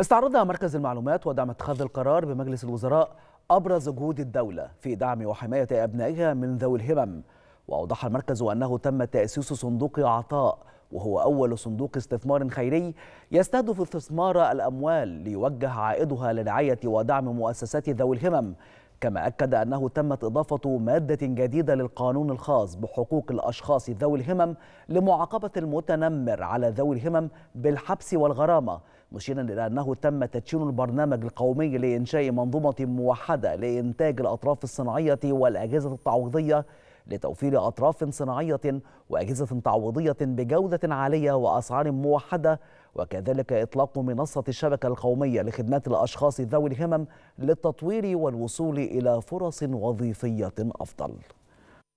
استعرض مركز المعلومات ودعم اتخاذ القرار بمجلس الوزراء أبرز جهود الدولة في دعم وحماية أبنائها من ذوي الهمم وأوضح المركز أنه تم تأسيس صندوق عطاء وهو أول صندوق استثمار خيري يستهدف استثمار الأموال ليوجه عائدها لرعاية ودعم مؤسسات ذوي الهمم كما أكد أنه تمت إضافة مادة جديدة للقانون الخاص بحقوق الأشخاص ذوي الهمم لمعاقبة المتنمر على ذوي الهمم بالحبس والغرامة مشيرا إلى أنه تم تدشين البرنامج القومي لإنشاء منظومة موحدة لإنتاج الأطراف الصناعية والأجهزة التعويضية لتوفير أطراف صناعية وأجهزة تعويضية بجودة عالية وأسعار موحدة وكذلك إطلاق منصة الشبكة القومية لخدمات الأشخاص ذوي الهمم للتطوير والوصول إلى فرص وظيفية أفضل